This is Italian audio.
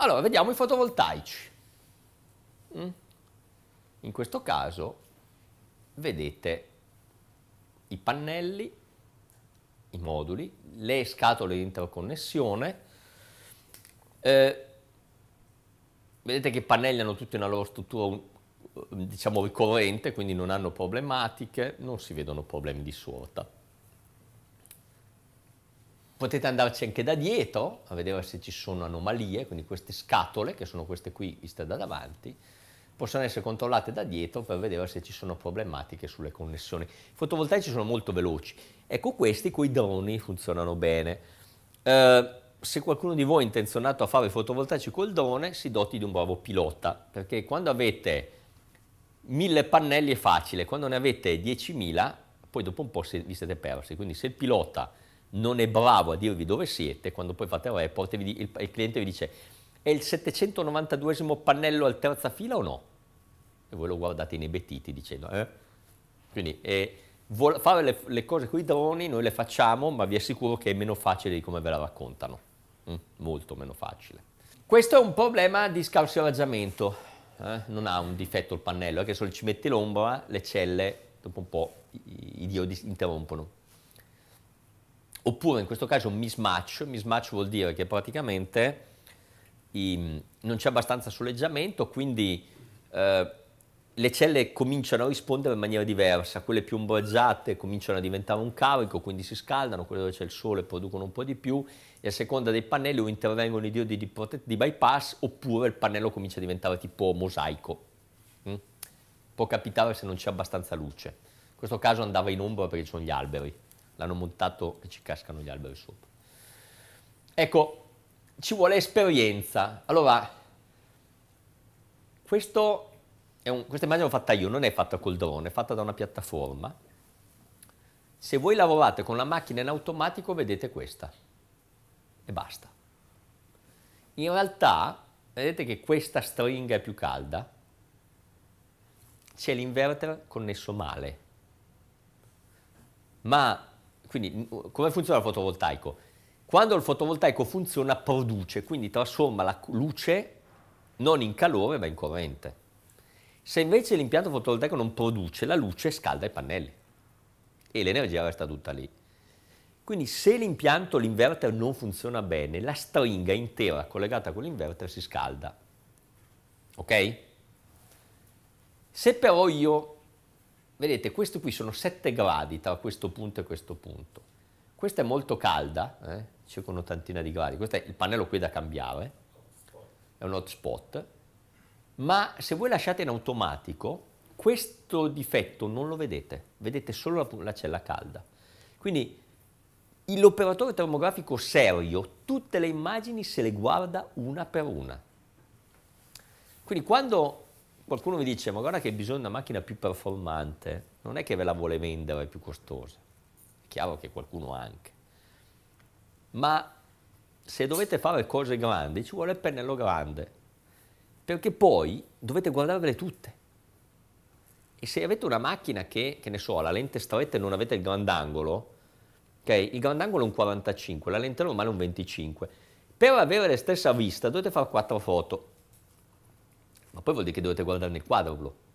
Allora, vediamo i fotovoltaici. Mm? In questo caso vedete i pannelli, i moduli, le scatole di interconnessione. Eh, vedete che i pannelli hanno tutti una loro struttura diciamo ricorrente, quindi non hanno problematiche, non si vedono problemi di sorta. Potete andarci anche da dietro a vedere se ci sono anomalie, quindi queste scatole, che sono queste qui viste da davanti, possono essere controllate da dietro per vedere se ci sono problematiche sulle connessioni. I fotovoltaici sono molto veloci, ecco questi con i droni funzionano bene. Eh, se qualcuno di voi è intenzionato a fare i fotovoltaici col drone, si doti di un bravo pilota, perché quando avete mille pannelli è facile, quando ne avete 10.000, poi dopo un po' vi siete persi, quindi se il pilota non è bravo a dirvi dove siete, quando poi fate il report il, il cliente vi dice è il 792 pannello al terza fila o no? E voi lo guardate inebetiti dicendo eh? Quindi eh, fare le, le, cose con i droni noi le facciamo, ma vi assicuro che è meno facile di come ve la raccontano, mm? molto meno facile. Questo è un problema di scarso irraggiamento, eh? non ha un difetto il pannello, è eh, che se ci metti l'ombra le celle dopo un po' i, i diodi interrompono oppure in questo caso mismatch, mismatch vuol dire che praticamente i, ehm, non c'è abbastanza soleggiamento, quindi eh, le celle cominciano a rispondere in maniera diversa, quelle più ombreggiate cominciano a diventare un carico, quindi si scaldano, quelle dove c'è il sole producono un po' di più e a seconda dei pannelli o intervengono i diodi di, di bypass oppure il pannello comincia a diventare tipo mosaico. Mm? Può capitare se non c'è abbastanza luce. In questo caso andava in ombra perché ci sono gli alberi l'hanno montato che ci cascano gli alberi sopra. Ecco, ci vuole esperienza. Allora, questo un, questa immagine l'ho fatta io, non è fatta col drone, è fatta da una piattaforma. Se voi lavorate con la macchina in automatico vedete questa e basta. In realtà vedete che questa stringa è più calda, c'è l'inverter connesso male, ma quindi mm, uh, come funziona il fotovoltaico? Quando il fotovoltaico funziona produce, quindi trasforma la luce non in calore ma in corrente. Se invece l'impianto fotovoltaico non produce, la luce scalda i pannelli e l'energia resta tutta lì. Quindi se l'impianto, l'inverter non funziona bene, la stringa intera collegata con l'inverter si scalda. Ok? Se però io Vedete, questo qui sono 7 gradi tra questo punto e questo punto. Questa è molto calda, eh? circa un'ottantina di gradi. Questo è il pannello qui da cambiare, è un hotspot. Ma se voi lasciate in automatico, questo difetto non lo vedete, vedete solo la, la cella calda. Quindi l'operatore termografico serio tutte le immagini se le guarda una per una. Quindi quando Qualcuno mi dice, ma guarda che bisogna una macchina più performante, non è che ve la vuole vendere, più costosa. È chiaro che qualcuno anche. Ma se dovete fare cose grandi, ci vuole il pennello grande, perché poi dovete guardarvele tutte. E se avete una macchina che, che ne so, ha la lente stretta e non avete il grandangolo, ok? Il grandangolo è un 45, la lente normale è un 25. Per avere la stessa vista dovete fare 4 foto poi vuol dire che dovete guardarne il quadruplo.